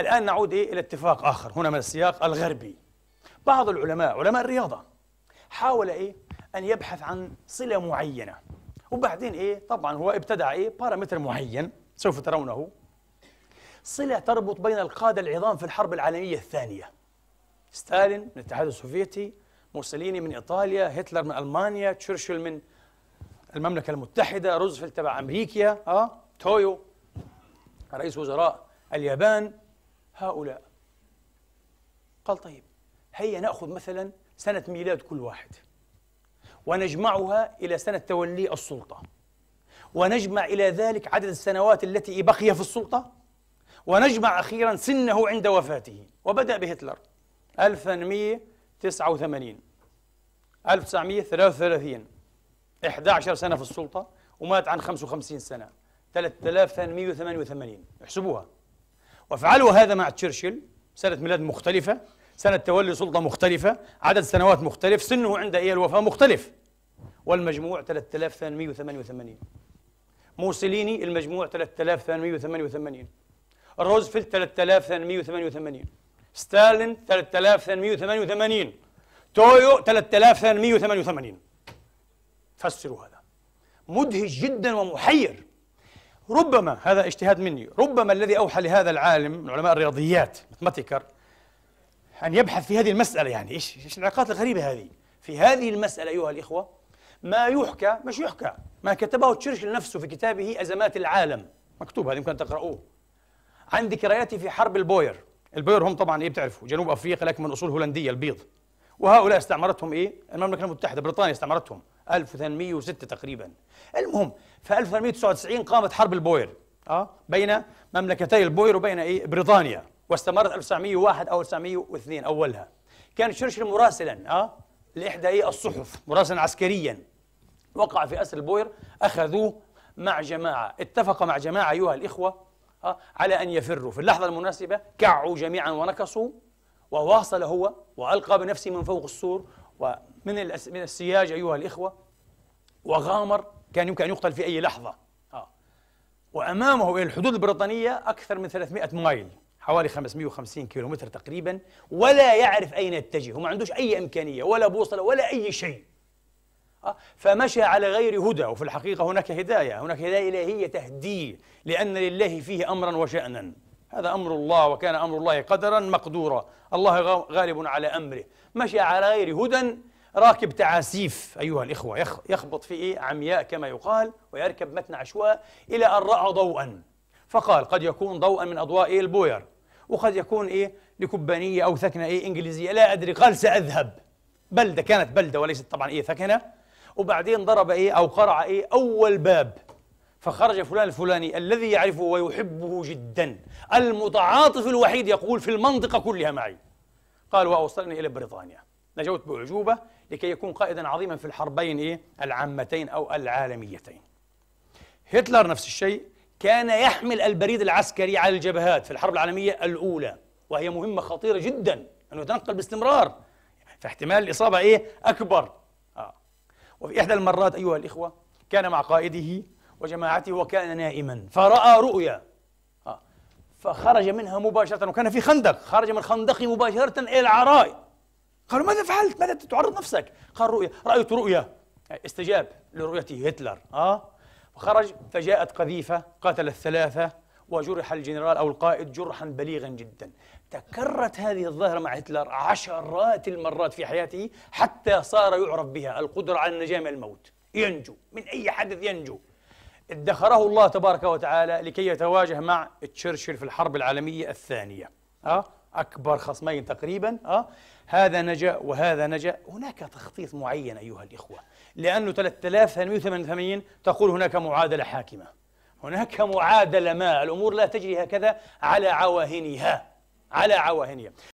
الآن نعود إيه إلى اتفاق آخر هنا من السياق الغربي بعض العلماء علماء الرياضة حاول إيه أن يبحث عن صلة معينة وبعدين إيه طبعا هو ابتدع إيه بارامتر معين سوف ترونه صلة تربط بين القادة العظام في الحرب العالمية الثانية ستالين من الاتحاد السوفيتي موسوليني من إيطاليا هتلر من ألمانيا تشرشل من المملكة المتحدة روزفلت تبع أمريكا آه تويو رئيس وزراء اليابان هؤلاء قال طيب هيا نأخذ مثلا سنة ميلاد كل واحد ونجمعها إلى سنة تولي السلطة ونجمع إلى ذلك عدد السنوات التي بقي في السلطة ونجمع أخيرا سنه عند وفاته وبدأ بهتلر 1889 1933 11 سنة في السلطة ومات عن 55 سنة 3888 احسبوها وفعلوا هذا مع تشرشل سنة ميلاد مختلفة سنة تولي سلطة مختلفة عدد سنوات مختلف سنه عند إيه الوفاة مختلف والمجموع 3888 موسوليني المجموع 3888 روزفلت 3888 ستالين 3888 تويو 3888 فسروا هذا مدهش جدا ومحير ربما هذا اجتهاد مني ربما الذي أوحى لهذا العالم من علماء الرياضيات ماتيكر أن يبحث في هذه المسألة يعني إيش إيش العلاقات الغريبة هذه في هذه المسألة أيها الإخوة ما يحكى مش يحكى ما كتبه تشرشل نفسه في كتابه أزمات العالم مكتوب هذا يمكن تقرأوه عن ذكرياته في حرب البوير البوير هم طبعا ايه بتعرفوا جنوب افريقيا لكن من اصول هولنديه البيض وهؤلاء استعمرتهم ايه المملكه المتحده بريطانيا استعمرتهم 1806 تقريبا المهم في 1899 قامت حرب البوير اه بين مملكتي البوير وبين ايه بريطانيا واستمرت 1901 او 1902 اولها كان تشرشل مراسلا اه لاحدى ايه الصحف مراسلا عسكريا وقع في اسر البوير اخذوه مع جماعه اتفق مع جماعه ايها الاخوه آه على ان يفروا في اللحظه المناسبه كعوا جميعا ونكصوا وواصل هو والقى بنفسه من فوق السور ومن من السياج أيها الإخوة وغامر كان يمكن أن يقتل في أي لحظة آه. وأمامه إلى الحدود البريطانية أكثر من 300 مايل حوالي 550 متر تقريبا ولا يعرف أين يتجه وما عندوش أي إمكانية ولا بوصلة ولا أي شيء آه. فمشى على غير هدى وفي الحقيقة هناك هداية هناك هداية إلهية تهديه لأن لله فيه أمرا وشأنا هذا أمر الله وكان أمر الله قدرا مقدورا الله غالب على أمره مشي على غير هدى راكب تعاسيف أيها الإخوة يخبط في إيه عمياء كما يقال ويركب متن عشواء إلى أن رأى ضوءا فقال قد يكون ضوءا من أضواء إيه البوير وقد يكون إيه لكبانية أو ثكنة إيه إنجليزية لا أدري قال سأذهب بلدة كانت بلدة وليست طبعا إيه ثكنة وبعدين ضرب إيه أو قرع إيه أول باب فخرج فلان الفلاني الذي يعرفه ويحبه جدا المتعاطف الوحيد يقول في المنطقة كلها معي قال وأوصلني إلى بريطانيا نجوت بأعجوبة لكي يكون قائدا عظيما في الحربين إيه؟ العامتين أو العالميتين هتلر نفس الشيء كان يحمل البريد العسكري على الجبهات في الحرب العالمية الأولى وهي مهمة خطيرة جدا أنه يتنقل باستمرار فاحتمال الإصابة إيه أكبر آه. وفي إحدى المرات أيها الإخوة كان مع قائده وجماعته وكان نائما فرأى رؤيا آه. فخرج منها مباشرة وكان في خندق خرج من خندقه مباشرة إلى العراء قالوا ماذا فعلت؟ ماذا تعرض نفسك؟ قال رؤيا رأيت رؤيا آه، استجاب لرؤيته هتلر آه وخرج فجاءت قذيفة قاتل الثلاثة وجرح الجنرال أو القائد جرحا بليغا جدا تكررت هذه الظاهرة مع هتلر عشرات المرات في حياته حتى صار يعرف بها القدرة على النجاة من الموت ينجو من أي حدث ينجو ادخره الله تبارك وتعالى لكي يتواجه مع تشرشل في الحرب العالمية الثانية آه؟ أكبر خصمين تقريبا آه؟ هذا نجا وهذا نجا هناك تخطيط معين أيها الإخوة لأنه 3888 تقول هناك معادلة حاكمة هناك معادلة ما الأمور لا تجري هكذا على عواهنها على عواهنها